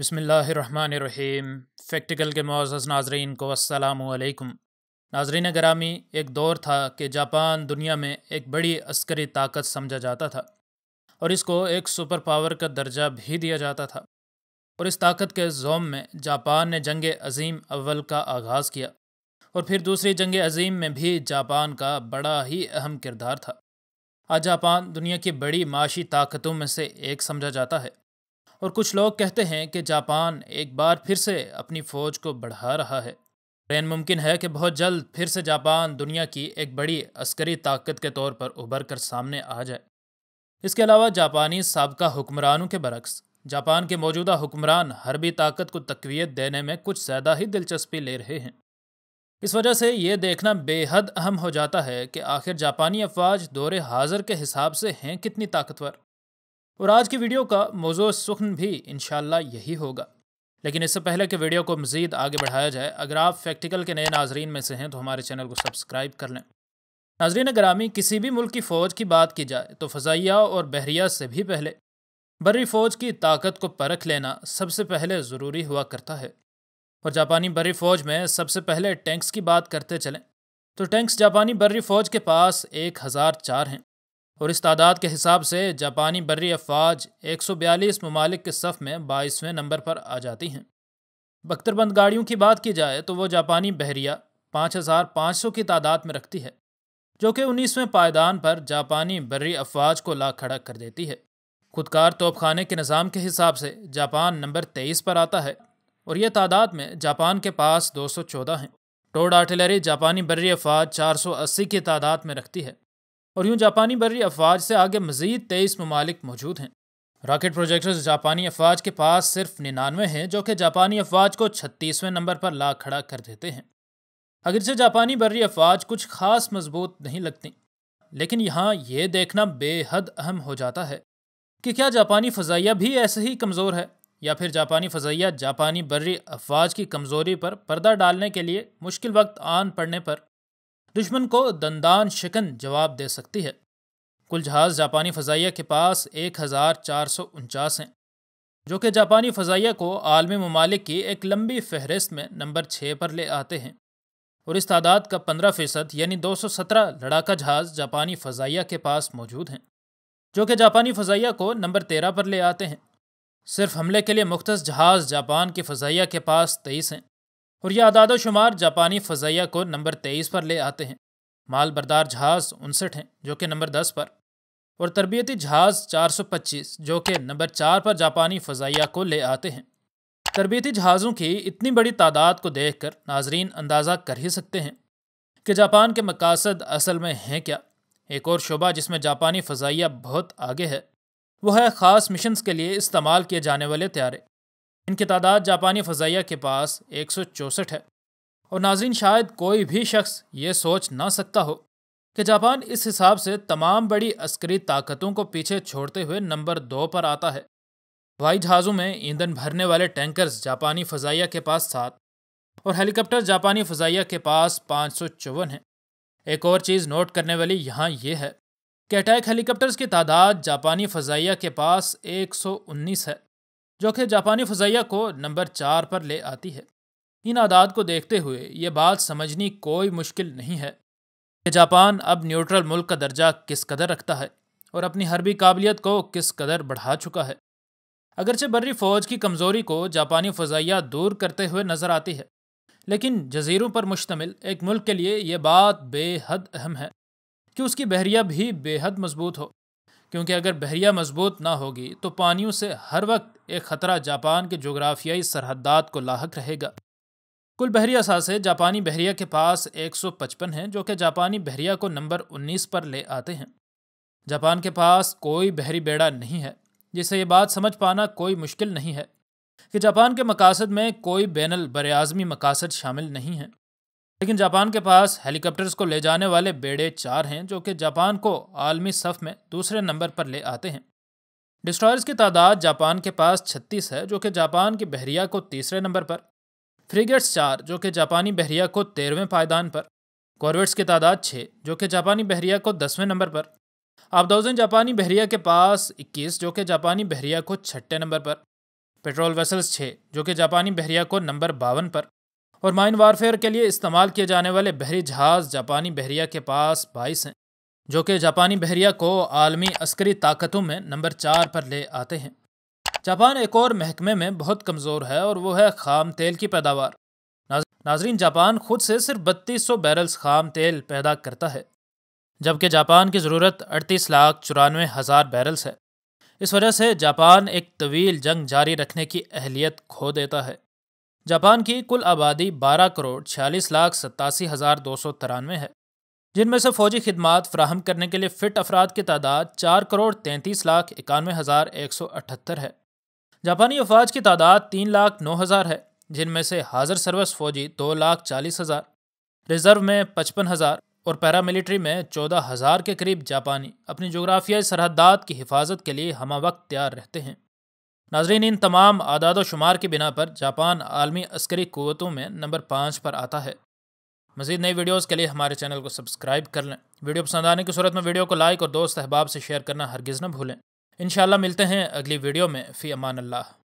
बसमीम फैक्टिकल के मोज़ नाजरन को असलकम नाजरीन ग्रामी एक दौर था कि जापान दुनिया में एक बड़ी अस्करी ताकत समझा जाता था और इसको एक सुपर पावर का दर्जा भी दिया जाता था और इस ताकत के जोम में जापान ने जंग अजीम अव्वल का आगाज़ किया और फिर दूसरी जंग अजीम में भी जापान का बड़ा ही अहम किरदार था आज जापान दुनिया की बड़ी माशी ताकतों में से एक समझा जाता है और कुछ लोग कहते हैं कि जापान एक बार फिर से अपनी फ़ौज को बढ़ा रहा है ट्रेन मुमकिन है कि बहुत जल्द फिर से जापान दुनिया की एक बड़ी अस्करी ताकत के तौर पर उभर कर सामने आ जाए इसके अलावा जापानी सबका हुक्मरानों के बरक्स जापान के मौजूदा हुक्मरान हरबी ताकत को तकवीत देने में कुछ ज़्यादा ही दिलचस्पी ले रहे हैं इस वजह से ये देखना बेहद अहम हो जाता है कि आखिर जापानी अफवाज दौरे हाजिर के हिसाब से हैं कितनी ताकतवर और आज की वीडियो का मौजू सुखन भी इन यही होगा लेकिन इससे पहले कि वीडियो को मज़ीद आगे बढ़ाया जाए अगर आप फैक्टिकल के नए नाजरीन में से हैं तो हमारे चैनल को सब्सक्राइब कर लें नाजरीन ग्रामी किसी भी मुल्क की फ़ौज की बात की जाए तो फ़जाइया और बहरिया से भी पहले बर्री फ़ौज की ताकत को परख लेना सबसे पहले ज़रूरी हुआ करता है और जापानी बर्री फ़ौज में सबसे पहले टैंक्स की बात करते चलें तो टैंक्स जापानी बर्री फ़ौज के पास एक हज़ार चार हैं और इस तादाद के हिसाब से जापानी बर्री अफवाज 142 ममालिक के सफ़ में बाईसवें नंबर पर आ जाती हैं बख्तरबंद गाड़ियों की बात की जाए तो वो जापानी बहरिया 5,500 की तादाद में रखती है जो कि 19वें पायदान पर जापानी बर्री अफवाज को ला खड़ा कर देती है खुदकार तोपखाने के निज़ाम के हिसाब से जापान नंबर 23 पर आता है और यह तादाद में जापान के पास 214 हैं टोड आर्टिलरी जापानी बर्री अफवाज 480 की तादाद में रखती है और यूं जापानी बर्री अफवाज से आगे मजीद तेईस ममालिक मौजूद हैं रॉकेट प्रोजेक्टर्स जापानी अफवाज के पास सिर्फ निन्यानवे हैं जो कि जापानी अफवाज को छत्तीसवें नंबर पर ला खड़ा कर देते हैं अगरचे जापानी बरी अफवाज कुछ खास मजबूत नहीं लगती लेकिन यहाँ ये देखना बेहद अहम हो जाता है कि क्या जापानी फजाइया भी ऐसे ही कमज़ोर है या फिर जापानी फजाइया जापानी बर्री अफवाज की कमज़ोरी पर पर्दा डालने के लिए मुश्किल वक्त आन पड़ने पर दुश्मन को दंदान शिकन जवाब दे सकती है कुल जहाज़ जापानी फ़जाइया के पास एक हज़ार चार सौ उनचास हैं जो कि जापानी फ़जाइया को आलमी ममालिक की एक लंबी फहरिस्त में नंबर छः पर ले आते हैं और इस तादाद का पंद्रह फ़ीसद यानी दो सौ सत्रह लड़ाका जहाज़ जापानी फ़जाइया के पास मौजूद हैं जो कि जापानी फ़जाइया को नंबर तेरह पर ले आते हैं सिर्फ हमले के लिए मुख्त जहाज़ जापान की फ़जाइया के पास तेईस हैं और यह आदाद शुमार जापानी फजाइया को नंबर तेईस पर ले आते हैं माल बरदार जहाज उनसठ हैं जो कि नंबर दस पर और तरबियती जहाज चार सौ पच्चीस जो कि नंबर चार पर जापानी फ़जाइया को ले आते हैं तरबियती जहाज़ों की इतनी बड़ी तादाद को देख कर नाजरीन अंदाज़ा कर ही सकते हैं कि जापान के मकासद असल में हैं क्या एक और शोबा जिसमें जापानी फजाइया बहुत आगे है वह है ख़ास मिशन के लिए इस्तेमाल किए जाने वाले त्यारे इनकी तादाद जापानी फजाइया के पास एक सौ चौंसठ है और नाजिन शायद कोई भी शख्स ये सोच ना सकता हो कि जापान इस हिसाब से तमाम बड़ी अस्करी ताकतों को पीछे छोड़ते हुए नंबर दो पर आता है हवाई जहाज़ों में ईंधन भरने वाले टैंकर्स जापानी फजाइया के पास सात और हेलीकॉप्टर जापानी फजाइया के पास पाँच सौ चौवन है एक और चीज़ नोट करने वाली यहाँ ये है कि अटैक हेलीकॉप्टर्स की तादाद जापानी फजाइया के पास एक सौ उन्नीस है जो कि जापानी फजाइया को नंबर चार पर ले आती है इन आदात को देखते हुए ये बात समझनी कोई मुश्किल नहीं है कि जापान अब न्यूट्रल मुल्क का दर्जा किस कदर रखता है और अपनी हरबी काबिलियत को किस कदर बढ़ा चुका है अगरचे बर्री फौज की कमज़ोरी को जापानी फजाइया दूर करते हुए नज़र आती है लेकिन जजीरों पर मुश्तमिल एक मुल्क के लिए ये बात बेहद अहम है कि उसकी बहरिया भी बेहद मजबूत हो क्योंकि अगर बहरिया मजबूत ना होगी तो पानियों से हर वक्त एक ख़तरा जापान के जोग्राफियाई सरहदात को लाक रहेगा कुल बहरिया सासे जापानी बहरिया के पास 155 हैं जो कि जापानी बहरिया को नंबर 19 पर ले आते हैं जापान के पास कोई बहरी बेड़ा नहीं है जिसे ये बात समझ पाना कोई मुश्किल नहीं है कि जापान के मकासद में कोई बैनल बरआज़मी मकासद शामिल नहीं हैं लेकिन जापान के पास हेलीकॉप्टर्स को ले जाने वाले बेड़े चार हैं जो कि जापान को आलमी सफ में दूसरे नंबर पर ले आते हैं डिस्ट्रॉयर्स की तादाद जापान के पास 36 है जो कि जापान की बहरिया को तीसरे नंबर पर फ्रिगेट्स चार जो कि जापानी बहरिया को तेरहवें पायदान पर कॉर्वेट्स की तादाद छः जो कि जापानी बहरिया को दसवें नंबर पर आबदाउजन जापानी बहरिया के पास इक्कीस जो कि जापानी बहरिया को छठे नंबर पर पेट्रोल वेसल्स छः जो कि जापानी बहरिया को नंबर बावन पर और माइन वारफेयर के लिए इस्तेमाल किए जाने वाले बहरी जहाज़ जापानी बहरिया के पास बाईस हैं जो कि जापानी बहरिया को आलमी अस्करी ताकतों में नंबर चार पर ले आते हैं जापान एक और महकमे में बहुत कमज़ोर है और वो है खाम तेल की पैदावार नाजरीन जापान खुद से सिर्फ बत्तीस सौ बैरल्स खाम तेल पैदा करता है जबकि जापान की ज़रूरत अड़तीस लाख चौरानवे हज़ार बैरल्स है इस वजह से जापान एक तवील जंग जारी रखने की अहलियत खो देता है जापान की कुल आबादी 12 करोड़ छियालीस लाख सत्तासी हज़ार दो सौ तिरानवे है जिनमें से फौजी खिदमत फ्राहम करने के लिए फ़िट अफराद की तादाद चार करोड़ तैंतीस लाख इक्यानवे हज़ार एक सौ अठहत्तर है जापानी अफवाज की तादाद तीन लाख नौ हज़ार है जिनमें से हाजिर सर्विस फौजी दो लाख चालीस हज़ार रिजर्व में पचपन हज़ार और पैरामिलिट्री में चौदह हज़ार के करीब जापानी अपनी जोग्राफियाई सरहदात की हिफाजत के लिए हमा वक्त तैयार रहते हैं नाजरीन इन तमाम आदाद व शुमार की बिना पर जापान आलमी अस्करी क़वतों में नंबर पाँच पर आता है मजीद नई वीडियोज़ के लिए हमारे चैनल को सब्सक्राइब कर लें वीडियो पसंद आने की सूरत में वीडियो को लाइक और दोस्त अहबाब से शेयर करना हरगिज़ न भूलें इन मिलते हैं अगली वीडियो में फ़ी अमान अल्लाह